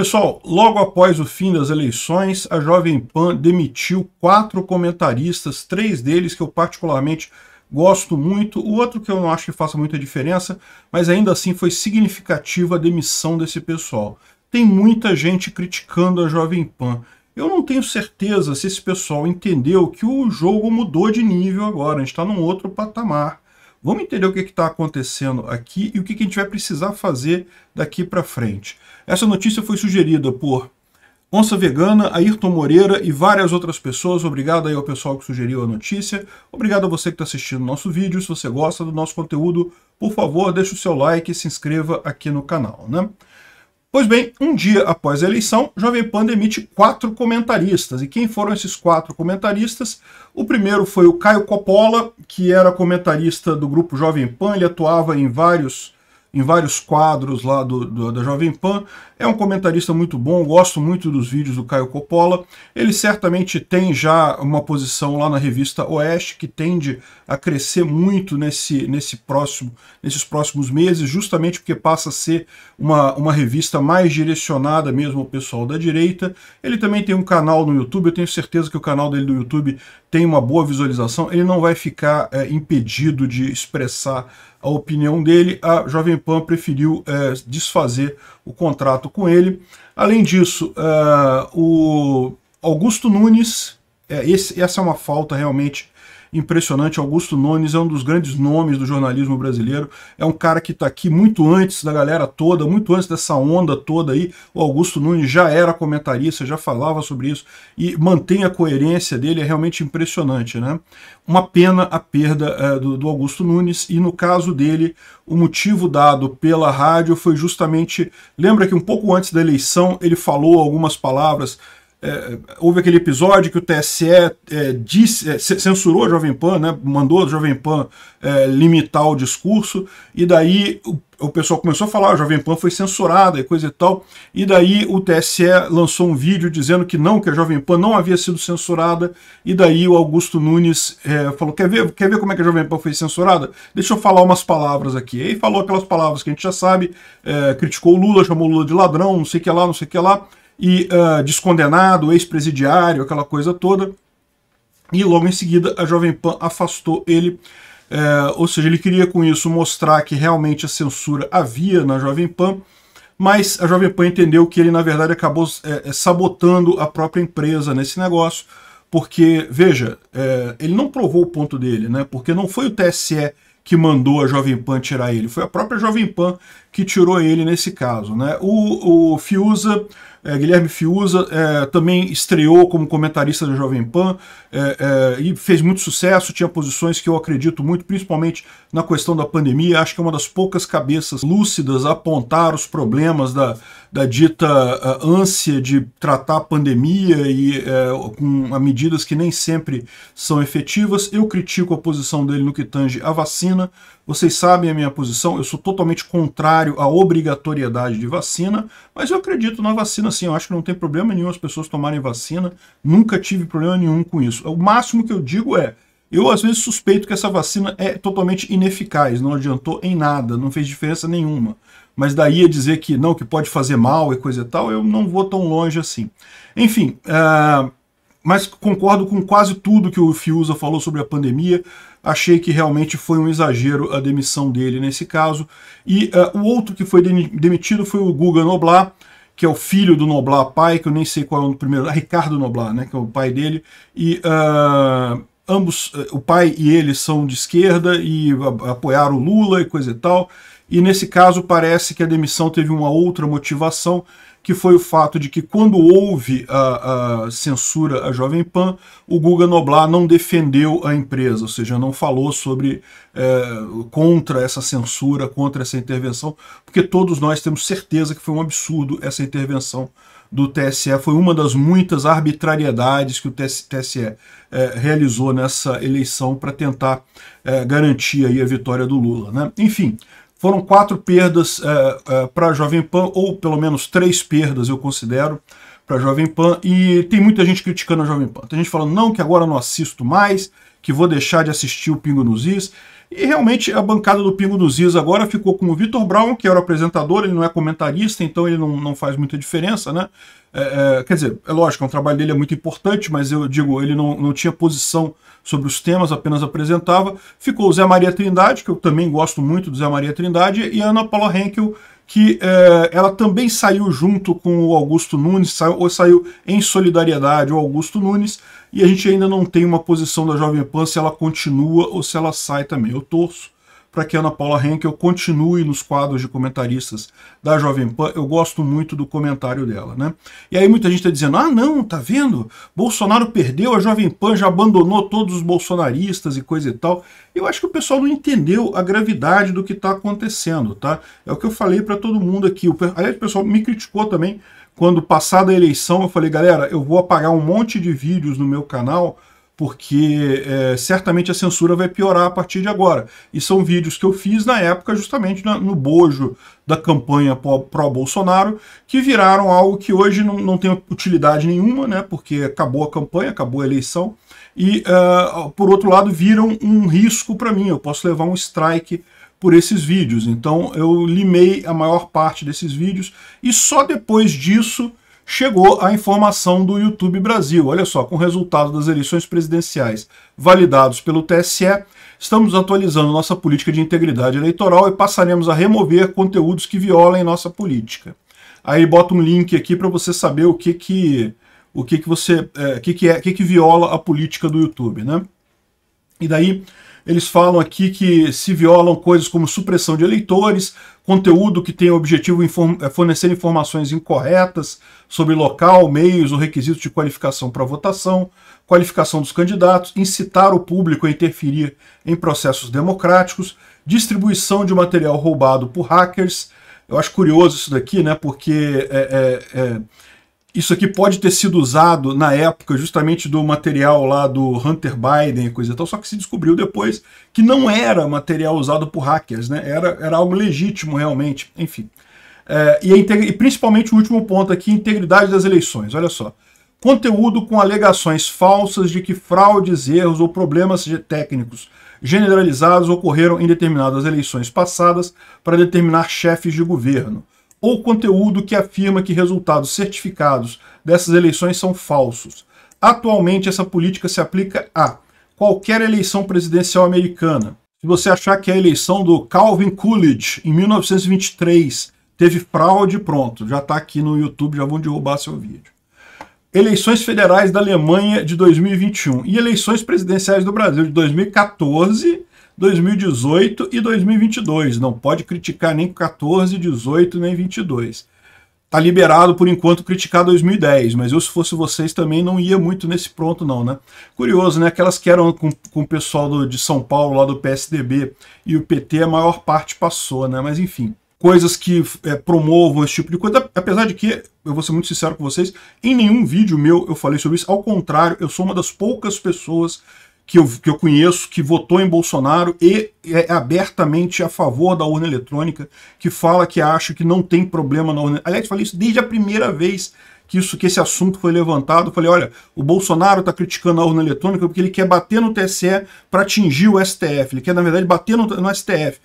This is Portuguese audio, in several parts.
Pessoal, logo após o fim das eleições, a Jovem Pan demitiu quatro comentaristas, três deles que eu particularmente gosto muito, o outro que eu não acho que faça muita diferença, mas ainda assim foi significativa a demissão desse pessoal. Tem muita gente criticando a Jovem Pan. Eu não tenho certeza se esse pessoal entendeu que o jogo mudou de nível agora, a gente está num outro patamar. Vamos entender o que está acontecendo aqui e o que, que, a gente vai precisar fazer daqui para frente. Essa notícia foi sugerida por Onça Vegana, Ayrton Moreira e várias outras pessoas. Obrigado aí ao pessoal que sugeriu a notícia. Obrigado a você que está assistindo o nosso vídeo. Se você gosta do nosso conteúdo, por favor, deixe o seu like e se inscreva aqui no canal. Né? Pois bem, um dia após a eleição, Jovem Pan demite quatro comentaristas. E quem foram esses quatro comentaristas? O primeiro foi o Caio Coppola, que era comentarista do grupo Jovem Pan, ele atuava em vários em vários quadros lá do, do, da Jovem Pan. É um comentarista muito bom, gosto muito dos vídeos do Caio Coppola. Ele certamente tem já uma posição lá na revista Oeste, que tende a crescer muito nesse, nesse próximo, nesses próximos meses, justamente porque passa a ser uma, uma revista mais direcionada mesmo ao pessoal da direita. Ele também tem um canal no YouTube, eu tenho certeza que o canal dele do YouTube tem uma boa visualização, ele não vai ficar é, impedido de expressar a opinião dele. A Jovem Pan preferiu é, desfazer o contrato com ele. Além disso, é, o Augusto Nunes, é, esse, essa é uma falta realmente impressionante. Augusto Nunes é um dos grandes nomes do jornalismo brasileiro. É um cara que está aqui muito antes da galera toda, muito antes dessa onda toda aí. O Augusto Nunes já era comentarista, já falava sobre isso e mantém a coerência dele. É realmente impressionante, né? Uma pena a perda é, do, do Augusto Nunes e no caso dele, o motivo dado pela rádio foi justamente. Lembra que um pouco antes da eleição ele falou algumas palavras é, houve aquele episódio que o TSE é, disse, é, censurou a Jovem Pan, né, mandou a Jovem Pan é, limitar o discurso, e daí o, o pessoal começou a falar, ah, a Jovem Pan foi censurada e coisa e tal, e daí o TSE lançou um vídeo dizendo que não, que a Jovem Pan não havia sido censurada, e daí o Augusto Nunes é, falou, quer ver, quer ver como é que a Jovem Pan foi censurada? Deixa eu falar umas palavras aqui. E aí falou aquelas palavras que a gente já sabe, é, criticou o Lula, chamou o Lula de ladrão, não sei o que lá, não sei o que lá, e uh, descondenado, ex-presidiário, aquela coisa toda. E logo em seguida a Jovem Pan afastou ele. Eh, ou seja, ele queria com isso mostrar que realmente a censura havia na Jovem Pan, mas a Jovem Pan entendeu que ele, na verdade, acabou é, sabotando a própria empresa nesse negócio, porque, veja, é, ele não provou o ponto dele, né? Porque não foi o TSE que mandou a Jovem Pan tirar ele, foi a própria Jovem Pan que tirou ele nesse caso. Né? O, o Fiuza, é, Guilherme Fiuza, é, também estreou como comentarista da Jovem Pan é, é, e fez muito sucesso, tinha posições que eu acredito muito, principalmente na questão da pandemia. Acho que é uma das poucas cabeças lúcidas a apontar os problemas da, da dita é, ânsia de tratar a pandemia e é, com medidas que nem sempre são efetivas. Eu critico a posição dele no que tange à vacina. Vocês sabem a minha posição, eu sou totalmente contrário contrário à obrigatoriedade de vacina, mas eu acredito na vacina sim, eu acho que não tem problema nenhum as pessoas tomarem vacina, nunca tive problema nenhum com isso. O máximo que eu digo é, eu às vezes suspeito que essa vacina é totalmente ineficaz, não adiantou em nada, não fez diferença nenhuma. Mas daí a dizer que não, que pode fazer mal e coisa e tal, eu não vou tão longe assim. Enfim, uh, mas concordo com quase tudo que o Fiuza falou sobre a pandemia. Achei que realmente foi um exagero a demissão dele nesse caso. E uh, o outro que foi demitido foi o Guga Noblar, que é o filho do Noblar pai, que eu nem sei qual é o primeiro, ah, Ricardo Noblar, né, que é o pai dele. E uh, ambos, uh, o pai e ele são de esquerda e apoiaram o Lula e coisa e tal. E nesse caso parece que a demissão teve uma outra motivação, que foi o fato de que quando houve a, a censura à Jovem Pan, o Guga Noblar não defendeu a empresa, ou seja, não falou sobre é, contra essa censura, contra essa intervenção, porque todos nós temos certeza que foi um absurdo essa intervenção do TSE foi uma das muitas arbitrariedades que o TSE é, realizou nessa eleição para tentar é, garantir aí a vitória do Lula. Né? Enfim, foram quatro perdas uh, é, uh, é, para a Jovem Pan, ou pelo menos três perdas, eu considero, para a Jovem Pan. E tem muita gente criticando a Jovem Pan. Tem gente falando, não, que agora não assisto mais, que vou deixar de assistir o Pingo nos Is. E realmente a bancada do Pingo dos Is agora ficou com o Vitor Brown, que era o apresentador, ele não é comentarista, então ele não, não faz muita diferença, né? É, é, quer dizer, é lógico, o é trabalho dele é muito importante, mas eu digo, ele não, não tinha posição sobre os temas, apenas apresentava. Ficou o Zé Maria Trindade, que eu também gosto muito do Zé Maria Trindade, e a Ana Paula Henkel, que é, ela também saiu junto com o Augusto Nunes, saiu, ou saiu em solidariedade o Augusto Nunes, e a gente ainda não tem uma posição da Jovem Pan se ela continua ou se ela sai também. Eu torço para que Ana Paula Henkel continue nos quadros de comentaristas da Jovem Pan. Eu gosto muito do comentário dela, né? E aí muita gente está dizendo: ah, não, tá vendo? Bolsonaro perdeu, a Jovem Pan já abandonou todos os bolsonaristas e coisa e tal. Eu acho que o pessoal não entendeu a gravidade do que está acontecendo, tá? É o que eu falei para todo mundo aqui. Aliás, o pessoal me criticou também quando passada a eleição eu falei, galera, eu vou apagar um monte de vídeos no meu canal porque é, certamente a censura vai piorar a partir de agora. E são vídeos que eu fiz na época, justamente na, no bojo da campanha pró-Bolsonaro, que viraram algo que hoje não, não tem utilidade nenhuma, né, porque acabou a campanha, acabou a eleição, e, uh, por outro lado, viram um risco para mim, eu posso levar um strike por esses vídeos. Então eu limei a maior parte desses vídeos e só depois disso chegou a informação do YouTube Brasil. Olha só, com o resultado das eleições presidenciais validados pelo TSE, estamos atualizando nossa política de integridade eleitoral e passaremos a remover conteúdos que violem nossa política. Aí bota um link aqui para você saber o que que o que que você, é, que que é, que que viola a política do YouTube, né? E daí eles falam aqui que se violam coisas como supressão de eleitores, conteúdo que tem o objetivo de é, fornecer informações incorretas sobre local, meios ou requisitos de qualificação para votação, qualificação dos candidatos, incitar o público a interferir em processos democráticos, distribuição de material roubado por hackers. Eu acho curioso isso daqui, né? Porque é, é, é isso aqui pode ter sido usado na época justamente do material lá do Hunter Biden e coisa e tal, só que se descobriu depois que não era material usado por hackers, né? Era, era algo legítimo realmente, enfim. É, e, e, principalmente o último ponto aqui, integridade das eleições, olha só. Conteúdo com alegações falsas de que fraudes, erros ou problemas técnicos generalizados ocorreram em determinadas eleições passadas para determinar chefes de governo ou conteúdo que afirma que resultados certificados dessas eleições são falsos. Atualmente, essa política se aplica a qualquer eleição presidencial americana. Se você achar que a eleição do Calvin Coolidge, em 1923, teve fraude, pronto, já está aqui no YouTube, já vão derrubar seu vídeo. Eleições federais da Alemanha de 2021 e eleições presidenciais do Brasil de 2014 2018 e 2022. Não pode criticar nem 14, 18, nem 22. Tá liberado por enquanto criticar 2010, mas eu se fosse vocês também não ia muito nesse pronto não, né? Curioso, né? Aquelas que eram com, com o pessoal do, de São Paulo, lá do PSDB e o PT, a maior parte passou, né? Mas enfim, coisas que é, promovam esse tipo de coisa, apesar de que, eu vou ser muito sincero com vocês, em nenhum vídeo meu eu falei sobre isso, ao contrário, eu sou uma das poucas pessoas que eu, que eu conheço que votou em Bolsonaro e é abertamente a favor da urna eletrônica, que fala que acha que não tem problema na urna. Aliás, falei isso desde a primeira vez que, isso, que esse assunto foi levantado. Falei, olha, o Bolsonaro está criticando a urna eletrônica porque ele quer bater no TSE para atingir o STF. Ele quer, na verdade, bater no, no STF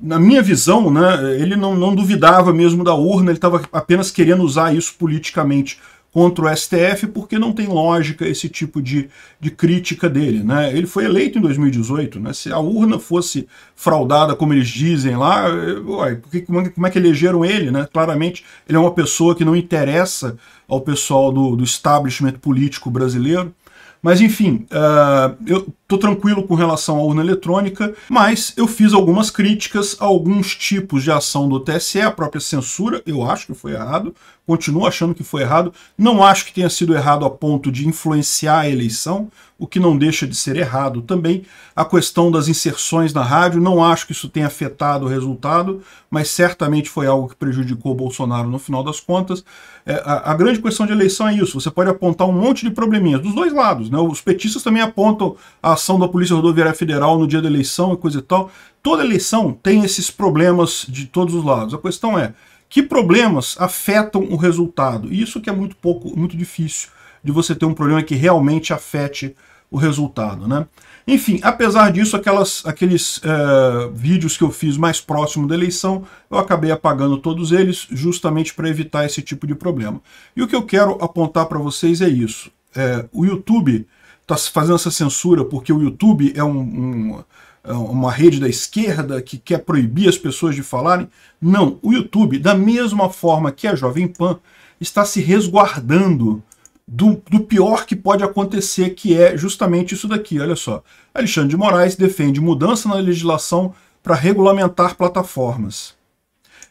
na minha visão, né, ele não, não duvidava mesmo da urna, ele estava apenas querendo usar isso politicamente contra o STF porque não tem lógica esse tipo de, de crítica dele. Né? Ele foi eleito em 2018, né? se a urna fosse fraudada, como eles dizem lá, eh, ué, porque, é como, é que elegeram ele? Né? Claramente ele é uma pessoa que não interessa ao pessoal do, do establishment político brasileiro. Mas enfim, uh, eu tô tranquilo com relação à urna eletrônica, mas eu fiz algumas críticas a alguns tipos de ação do TSE, a própria censura, eu acho que foi errado, continuo achando que foi errado. Não acho que tenha sido errado a ponto de influenciar a eleição, o que não deixa de ser errado também. A questão das inserções na rádio, não acho que isso tenha afetado o resultado, mas certamente foi algo que prejudicou o Bolsonaro no final das contas. É, a, a, grande questão de eleição é isso: você pode apontar um monte de probleminhas dos dois lados. Né? Os petistas também apontam a ação da Polícia Rodoviária Federal no dia da eleição e coisa e tal. Toda eleição tem esses problemas de todos os lados. A questão é que problemas afetam o resultado? Isso que é muito pouco, muito difícil de você ter um problema que realmente afete o resultado, né? Enfim, apesar disso, aquelas, aqueles é, vídeos que eu fiz mais próximo da eleição, eu acabei apagando todos eles justamente para evitar esse tipo de problema. E o que eu quero apontar para vocês é isso. É, o YouTube está fazendo essa censura porque o YouTube é um, um é uma rede da esquerda que quer proibir as pessoas de falarem. Não, o YouTube, da mesma forma que a Jovem Pan, está se resguardando do, do, pior que pode acontecer, que é justamente isso daqui, olha só. Alexandre de Moraes defende mudança na legislação para regulamentar plataformas.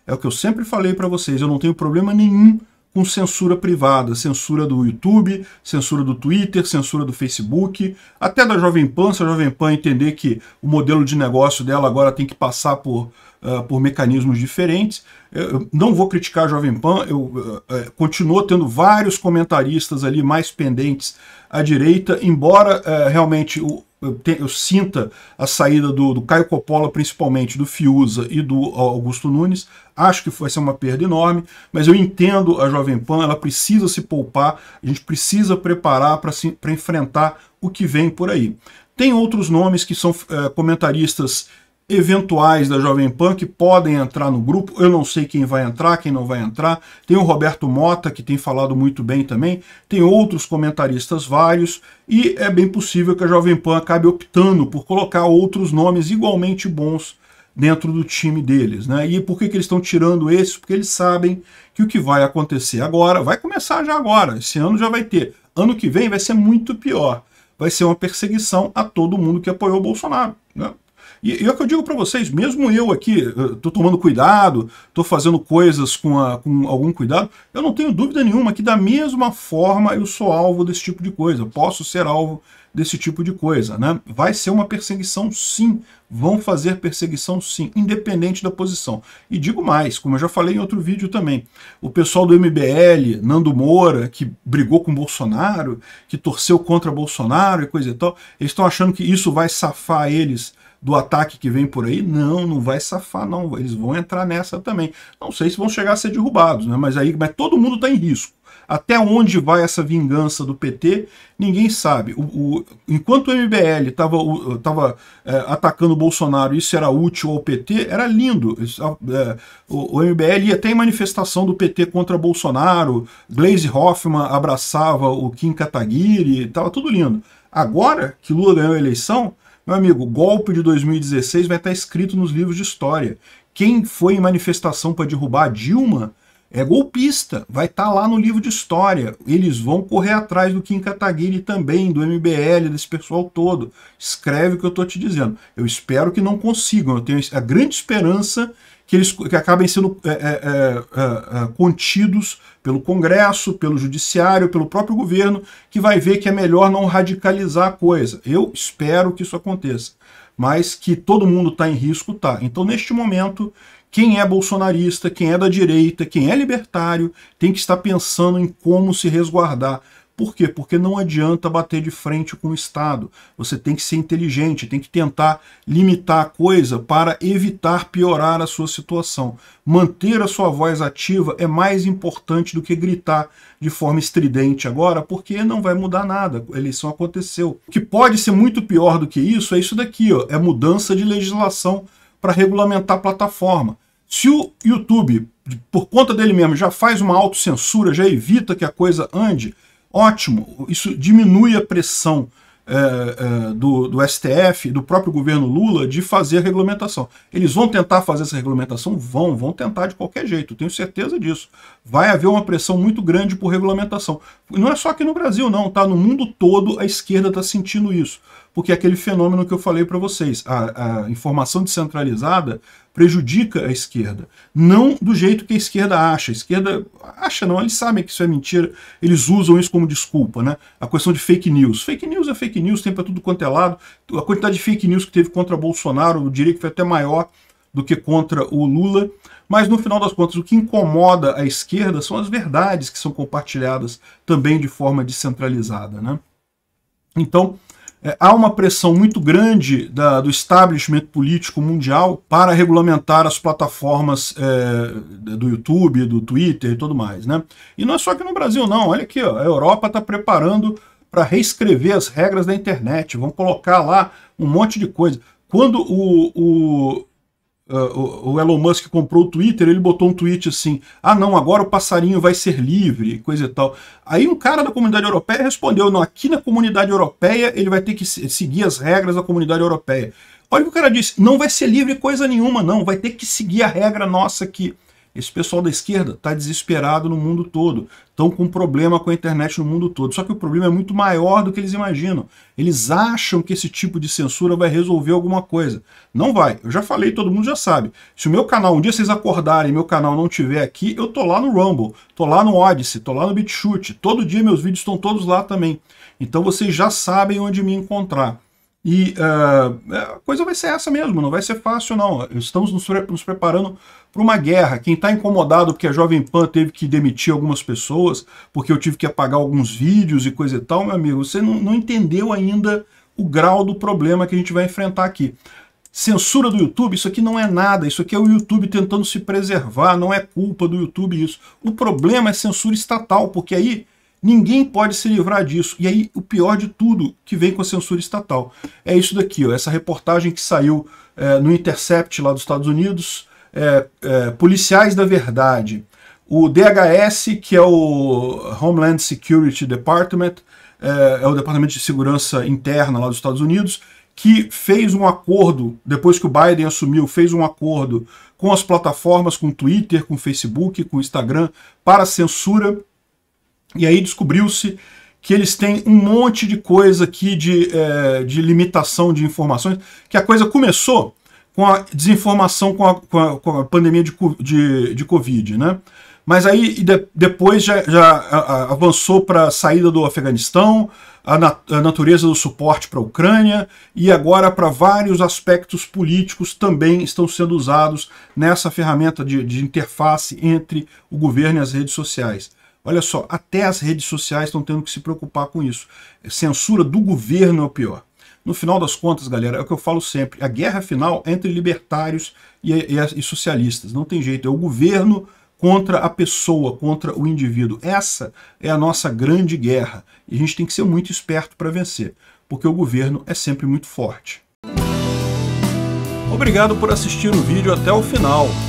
É o que eu sempre falei para vocês, eu não tenho problema nenhum com censura privada, censura do YouTube, censura do Twitter, censura do Facebook, até da Jovem Pan, se a Jovem Pan entender que o modelo de negócio dela agora tem que passar por, uh, por mecanismos diferentes. Eu não vou criticar a Jovem Pan, eu uh, uh, continuo tendo vários comentaristas ali mais pendentes à direita, embora realmente o, eu, sinta a saída do, do, Caio Coppola, principalmente do Fiuza e do Augusto Nunes. Acho que vai ser uma perda enorme, mas eu entendo a Jovem Pan, ela precisa se poupar, a gente precisa preparar para enfrentar o que vem por aí. Tem outros nomes que são é, comentaristas eventuais da Jovem Pan que podem entrar no grupo. Eu não sei quem vai entrar, quem não vai entrar. Tem o Roberto Mota, que tem falado muito bem também. Tem outros comentaristas vários. E é bem possível que a Jovem Pan acabe optando por colocar outros nomes igualmente bons dentro do time deles. Né? E por que, que eles estão tirando esses? Porque eles sabem que o que vai acontecer agora, vai começar já agora. Esse ano já vai ter. Ano que vem vai ser muito pior. Vai ser uma perseguição a todo mundo que apoiou o Bolsonaro. Né? E, e é o que eu digo para vocês, mesmo eu aqui, estou eh, tomando cuidado, estou fazendo coisas com, a, com algum cuidado, eu não tenho dúvida nenhuma que da mesma forma eu sou alvo desse tipo de coisa, posso ser alvo desse tipo de coisa. Né? Vai ser uma perseguição sim, vão fazer perseguição sim, independente da posição. E digo mais, como eu já falei em outro vídeo também, o pessoal do MBL, Nando Moura, que brigou com Bolsonaro, que torceu contra Bolsonaro e coisa e tal, eles estão achando que isso vai safar eles do ataque que vem por aí? Não, não vai safar, não. Eles vão entrar nessa também. Não sei se vão chegar a ser derrubados, né? Mas aí mas todo mundo está em risco. Até onde vai essa vingança do PT, ninguém sabe. O, o enquanto o MBL estava é, atacando o Bolsonaro isso era útil ao PT, era lindo. Isso, é, o, o, MBL ia até em manifestação do PT contra Bolsonaro, Glaze Hoffman abraçava o Kim Kataguiri, estava tudo lindo. Agora que Lula ganhou a eleição, meu amigo, golpe de 2016 vai estar escrito nos livros de história. Quem foi em manifestação para derrubar a Dilma é golpista, vai estar tá lá no livro de história. Eles vão correr atrás do Kim Kataguiri também, do MBL, desse pessoal todo. Escreve o que eu estou te dizendo. Eu espero que não consigam. Eu tenho a grande esperança que eles que acabem sendo é é, é, é, é, contidos pelo Congresso, pelo Judiciário, pelo próprio governo, que vai ver que é melhor não radicalizar a coisa. Eu espero que isso aconteça, mas que todo mundo está em risco, tá. Então, neste momento, quem é bolsonarista, quem é da direita, quem é libertário, tem que estar pensando em como se resguardar por quê? Porque não adianta bater de frente com o Estado. Você tem que ser inteligente, tem que tentar limitar a coisa para evitar piorar a sua situação. Manter a sua voz ativa é mais importante do que gritar de forma estridente agora, porque não vai mudar nada. A eleição aconteceu. O que pode ser muito pior do que isso é isso daqui, ó, é mudança de legislação para regulamentar a plataforma. Se o YouTube, por conta dele mesmo, já faz uma autocensura, já evita que a coisa ande, Ótimo, isso diminui a pressão é, é, do, do STF, do próprio governo Lula, de fazer a regulamentação. Eles vão tentar fazer essa regulamentação? Vão, vão tentar de qualquer jeito, tenho certeza disso. Vai haver uma pressão muito grande por regulamentação. Não é só aqui no Brasil, não, tá? No mundo todo a esquerda está sentindo isso porque é aquele fenômeno que eu falei para vocês, a, a, informação descentralizada prejudica a esquerda. Não do jeito que a esquerda acha. A esquerda acha não, eles sabem que isso é mentira, eles usam isso como desculpa, né? A questão de fake news. Fake news é fake news, tem para tudo quanto é lado. A quantidade de fake news que teve contra Bolsonaro, eu diria que foi até maior do que contra o Lula. Mas no final das contas, o que incomoda a esquerda são as verdades que são compartilhadas também de forma descentralizada. Né? Então, é, há uma pressão muito grande da, do establishment político mundial para regulamentar as plataformas é, do YouTube, do Twitter e tudo mais. Né? E não é só aqui no Brasil, não. Olha aqui, ó, a Europa está preparando para reescrever as regras da internet. Vão colocar lá um monte de coisa. Quando o, o Uh, o Elon Musk comprou o Twitter, ele botou um tweet assim: ah, não, agora o passarinho vai ser livre, coisa e tal. Aí um cara da comunidade europeia respondeu: não, aqui na comunidade europeia ele vai ter que seguir as regras da comunidade europeia. Olha o que o cara disse: não vai ser livre coisa nenhuma, não, vai ter que seguir a regra nossa aqui. Esse pessoal da esquerda está desesperado no mundo todo, estão com problema com a internet no mundo todo. Só que o problema é muito maior do que eles imaginam. Eles acham que esse tipo de censura vai resolver alguma coisa. Não vai. Eu já falei, todo mundo já sabe. Se o meu canal, um dia vocês acordarem e meu canal não tiver aqui, eu tô lá no Rumble, tô lá no Odyssey, tô lá no BitChute. Todo dia meus vídeos estão todos lá também. Então vocês já sabem onde me encontrar. E uh, a coisa vai ser essa mesmo, não vai ser fácil não. Estamos nos, pre nos preparando para uma guerra. Quem está incomodado porque a Jovem Pan teve que demitir algumas pessoas, porque eu tive que apagar alguns vídeos e coisa e tal, meu amigo, você não, não entendeu ainda o grau do problema que a gente vai enfrentar aqui. Censura do YouTube, isso aqui não é nada, isso aqui é o YouTube tentando se preservar, não é culpa do YouTube isso. O problema é censura estatal, porque aí Ninguém pode se livrar disso. E aí, o pior de tudo que vem com a censura estatal é isso daqui, ó, essa reportagem que saiu é, no Intercept lá dos Estados Unidos, é, é, Policiais da Verdade. O DHS, que é o Homeland Security Department, é, é, o Departamento de Segurança Interna lá dos Estados Unidos, que fez um acordo, depois que o Biden assumiu, fez um acordo com as plataformas, com o Twitter, com o Facebook, com o Instagram, para censura e aí descobriu-se que eles têm um monte de coisa aqui de, é, de limitação de informações, que a coisa começou com a desinformação com a, com a, com a pandemia de, de, de Covid, né? Mas aí de, depois já, já avançou para a saída do Afeganistão, nat, a, natureza do suporte para a Ucrânia, e agora para vários aspectos políticos também estão sendo usados nessa ferramenta de, de interface entre o governo e as redes sociais. Olha só, até as redes sociais estão tendo que se preocupar com isso. Censura do governo é o pior. No final das contas, galera, é o que eu falo sempre, a guerra final é entre libertários e, e, e socialistas. Não tem jeito, é o governo contra a pessoa, contra o indivíduo. Essa é a nossa grande guerra. E a gente tem que ser muito esperto para vencer, porque o governo é sempre muito forte. Obrigado por assistir o vídeo até o final.